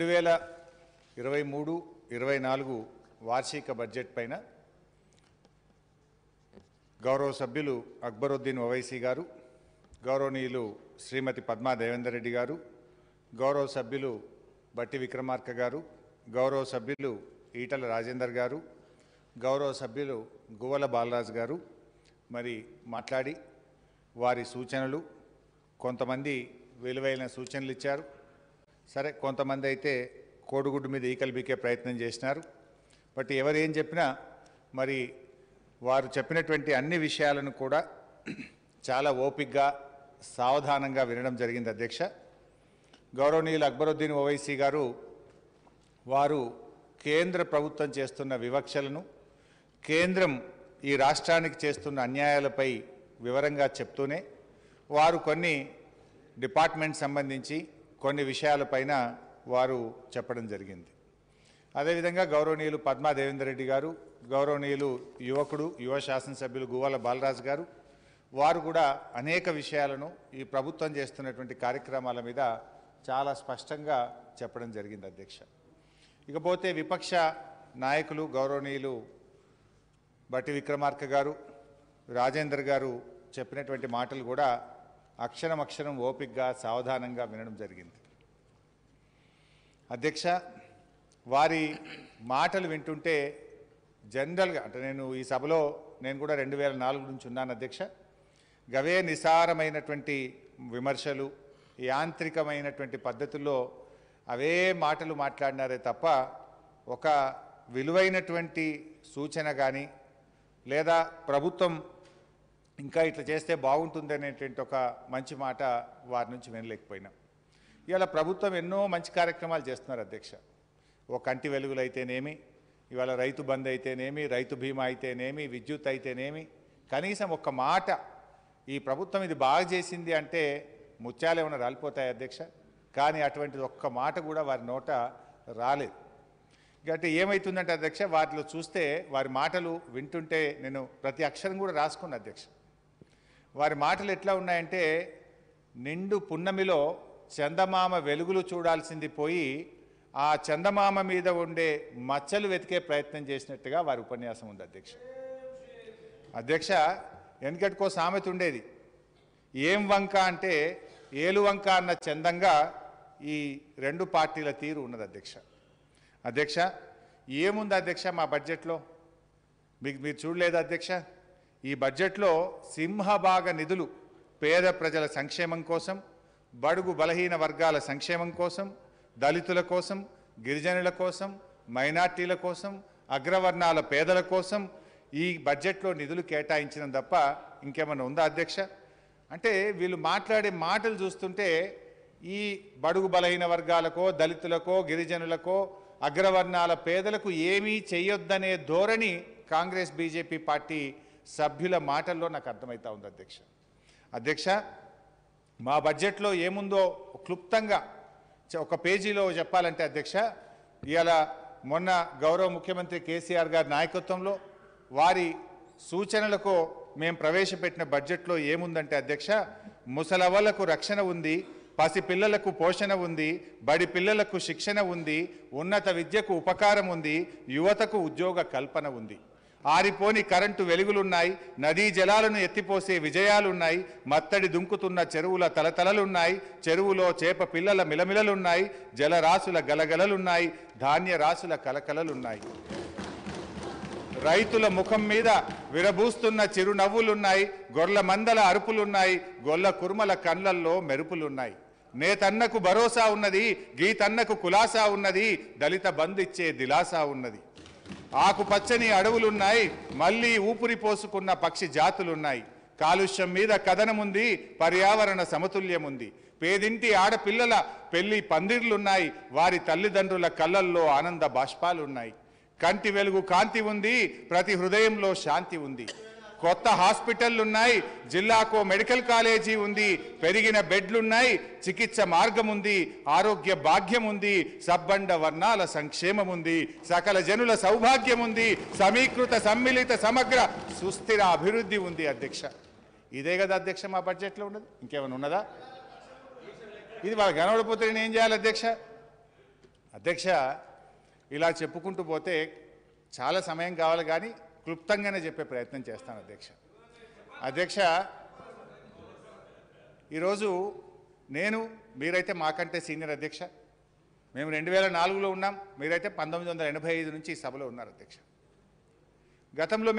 రెండు వేల ఇరవై మూడు ఇరవై నాలుగు వార్షిక బడ్జెట్ పైన గౌరవ సభ్యులు అక్బరుద్దీన్ ఒవైసీ గారు గౌరవనీయులు శ్రీమతి పద్మా దేవేందర్ రెడ్డి గారు గౌరవ సభ్యులు బట్టి విక్రమార్క గారు గౌరవ సభ్యులు ఈటల రాజేందర్ గారు గౌరవ సభ్యులు గువల బాలరాజు గారు మరి మాట్లాడి వారి సూచనలు కొంతమంది విలువైన సూచనలు ఇచ్చారు సరే కొంతమంది అయితే కోడిగుడ్డు మీద ఈకలు బీకే ప్రయత్నం చేసినారు బట్ ఎవరు ఏం చెప్పినా మరి వారు చెప్పినటువంటి అన్ని విషయాలను కూడా చాలా ఓపిక్గా సావధానంగా వినడం జరిగింది అధ్యక్ష గౌరవనీయులు అక్బరుద్దీన్ ఓవైసీ గారు వారు కేంద్ర ప్రభుత్వం చేస్తున్న వివక్షలను కేంద్రం ఈ రాష్ట్రానికి చేస్తున్న అన్యాయాలపై వివరంగా చెప్తూనే వారు కొన్ని డిపార్ట్మెంట్ సంబంధించి కొన్ని విషయాలపైన వారు చెప్పడం జరిగింది అదేవిధంగా గౌరవనీయులు పద్మా దేవేందర్ రెడ్డి గారు గౌరవనీయులు యువకుడు యువ శాసనసభ్యులు గువాల బాలరాజు గారు వారు కూడా అనేక విషయాలను ఈ ప్రభుత్వం చేస్తున్నటువంటి కార్యక్రమాల మీద చాలా స్పష్టంగా చెప్పడం జరిగింది అధ్యక్ష ఇకపోతే విపక్ష నాయకులు గౌరవనీయులు బట్టి విక్రమార్క గారు రాజేందర్ గారు చెప్పినటువంటి మాటలు కూడా అక్షరం అక్షరం ఓపికగా సావధానంగా వినడం జరిగింది అధ్యక్ష వారి మాటలు వింటుంటే జనరల్గా అంటే నేను ఈ సభలో నేను కూడా రెండు వేల నాలుగు నుంచి ఉన్నాను అధ్యక్ష గవే నిసారమైనటువంటి విమర్శలు యాంత్రికమైనటువంటి పద్ధతుల్లో అవే మాటలు మాట్లాడినారే తప్ప ఒక విలువైనటువంటి సూచన కానీ లేదా ప్రభుత్వం ఇంకా ఇట్లా చేస్తే బాగుంటుంది అనేటువంటి ఒక మంచి మాట వారి నుంచి వినలేకపోయినాం ఇవాళ ప్రభుత్వం ఎన్నో మంచి కార్యక్రమాలు చేస్తున్నారు అధ్యక్ష ఓ కంటి వెలుగులు అయితేనేమి ఇవాళ రైతు బంద్ అయితేనేమి రైతు బీమా అయితేనేమి విద్యుత్ అయితేనేమి కనీసం ఒక్క మాట ఈ ప్రభుత్వం ఇది బాగా చేసింది అంటే ఏమైనా రాలిపోతాయి అధ్యక్ష కానీ అటువంటిది ఒక్క మాట కూడా వారి నోట రాలేదు అంటే ఏమవుతుందంటే అధ్యక్ష వాటిలో చూస్తే వారి మాటలు వింటుంటే నేను ప్రతి అక్షరం కూడా రాసుకున్నాను అధ్యక్ష వారి మాటలు ఎట్లా ఉన్నాయంటే నిండు పున్నమిలో చందమామ వెలుగులు చూడాల్సింది పోయి ఆ చందమామ మీద ఉండే మచ్చలు వెతికే ప్రయత్నం చేసినట్టుగా వారి ఉపన్యాసం ఉంది అధ్యక్ష అధ్యక్ష వెనకటికో సామెత ఉండేది ఏం వంక అంటే ఏలు వంక అన్న చందంగా ఈ రెండు పార్టీల తీరు ఉన్నది అధ్యక్ష అధ్యక్ష ఏముంది అధ్యక్ష మా బడ్జెట్లో మీకు మీరు చూడలేదు అధ్యక్ష ఈ బడ్జెట్లో సింహభాగ నిధులు పేద ప్రజల సంక్షేమం కోసం బడుగు బలహీన వర్గాల సంక్షేమం కోసం దళితుల కోసం గిరిజనుల కోసం మైనార్టీల కోసం అగ్రవర్ణాల పేదల కోసం ఈ బడ్జెట్లో నిధులు కేటాయించిన తప్ప ఇంకేమైనా ఉందా అధ్యక్ష అంటే వీళ్ళు మాట్లాడే మాటలు చూస్తుంటే ఈ బడుగు బలహీన వర్గాలకో దళితులకో గిరిజనులకో అగ్రవర్ణాల పేదలకు ఏమీ చేయొద్దనే ధోరణి కాంగ్రెస్ బీజేపీ పార్టీ సభ్యుల మాటల్లో నాకు అర్థమవుతా ఉంది అధ్యక్ష అధ్యక్ష మా బడ్జెట్లో ఏముందో క్లుప్తంగా ఒక పేజీలో చెప్పాలంటే అధ్యక్ష ఇవాళ మొన్న గౌరవ ముఖ్యమంత్రి కేసీఆర్ గారి నాయకత్వంలో వారి సూచనలకు మేము ప్రవేశపెట్టిన బడ్జెట్లో ఏముందంటే అధ్యక్ష ముసలవలకు రక్షణ ఉంది పసి పిల్లలకు పోషణ ఉంది బడి పిల్లలకు శిక్షణ ఉంది ఉన్నత విద్యకు ఉపకారం ఉంది యువతకు ఉద్యోగ కల్పన ఉంది ఆరిపోని కరెంటు వెలుగులున్నాయి నదీ జలాలను ఎత్తిపోసే విజయాలున్నాయి మత్తడి దుంకుతున్న చెరువుల తలతలలున్నాయి చెరువులో చేప పిల్లల మిలమిలలున్నాయి జలరాశుల గలగలలున్నాయి ధాన్య రాశుల కలకలలున్నాయి రైతుల ముఖం మీద విరబూస్తున్న చిరునవ్వులున్నాయి గొర్ల మందల అరుపులున్నాయి గొల్ల కుర్మల కళ్ళల్లో మెరుపులున్నాయి నేతన్నకు భరోసా ఉన్నది గీతన్నకు కులాసా ఉన్నది దళిత బంధిచ్చే దిలాసా ఉన్నది ఆకుపచ్చని అడవులున్నాయి మళ్ళీ ఊపిరి పోసుకున్న పక్షి జాతులున్నాయి కాలుష్యం మీద కథనముంది పర్యావరణ సమతుల్యముంది పేదింటి ఆడపిల్లల పెళ్లి పందిర్లున్నాయి వారి తల్లిదండ్రుల కళ్ళల్లో ఆనంద బాష్పాలున్నాయి కంటి వెలుగు కాంతి ఉంది ప్రతి హృదయంలో శాంతి ఉంది కొత్త హాస్పిటళ్లు ఉన్నాయి జిల్లాకో మెడికల్ కాలేజీ ఉంది పెరిగిన బెడ్లున్నాయి చికిత్స మార్గం ఉంది ఆరోగ్య భాగ్యం ఉంది సబ్బండ వర్ణాల సంక్షేమం ఉంది సకల జనుల సౌభాగ్యం ఉంది సమీకృత సమ్మిళిత సమగ్ర సుస్థిర అభివృద్ధి ఉంది అధ్యక్ష ఇదే కదా అధ్యక్ష మా బడ్జెట్లో ఉన్నది ఇంకేమైనా ఉన్నదా ఇది వాళ్ళ కనబడిపోతే నేను ఏం చేయాలి అధ్యక్ష అధ్యక్ష ఇలా చెప్పుకుంటూ పోతే చాలా సమయం కావాలి కానీ క్లుప్తంగానే చెప్పే ప్రయత్నం చేస్తాను అధ్యక్ష అధ్యక్ష ఈరోజు నేను మీరైతే మాకంటే సీనియర్ అధ్యక్ష మేము రెండు వేల నాలుగులో ఉన్నాం మీరైతే పంతొమ్మిది వందల ఎనభై ఐదు నుంచి ఈ సభలో ఉన్నారు అధ్యక్ష గతంలో